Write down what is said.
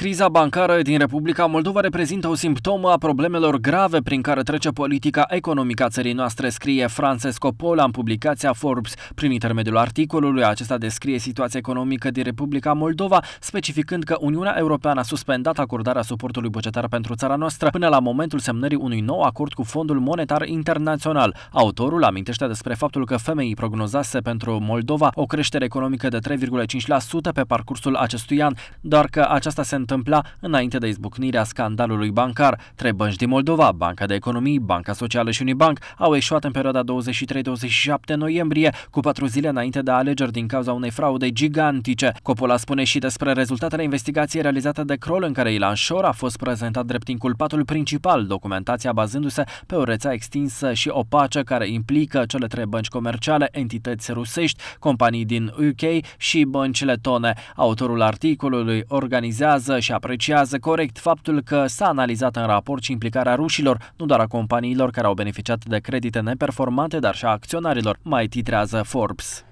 Criza bancară din Republica Moldova reprezintă o simptomă a problemelor grave prin care trece politica economică a țării noastre, scrie Francesco Pola în publicația Forbes. Prin intermediul articolului, acesta descrie situația economică din Republica Moldova, specificând că Uniunea Europeană a suspendat acordarea suportului bugetar pentru țara noastră până la momentul semnării unui nou acord cu Fondul Monetar Internațional. Autorul amintește despre faptul că femeii prognozase pentru Moldova o creștere economică de 3,5% pe parcursul acestui an, doar că aceasta se întâmpla înainte de izbucnirea scandalului bancar. Trei bănci din Moldova, Banca de Economii, Banca Socială și Unibank, au eșuat în perioada 23-27 noiembrie, cu patru zile înainte de alegeri din cauza unei fraude gigantice. Copola spune și despre rezultatele investigației realizate de Kroll, în care Ilan Șor a fost prezentat drept inculpatul principal, documentația bazându-se pe o rețea extinsă și opace care implică cele trei bănci comerciale, entități rusești, companii din UK și băncile tone. Autorul articolului organizează și apreciază corect faptul că s-a analizat în raport și implicarea rușilor, nu doar a companiilor care au beneficiat de credite neperformante, dar și a acționarilor, mai titrează Forbes.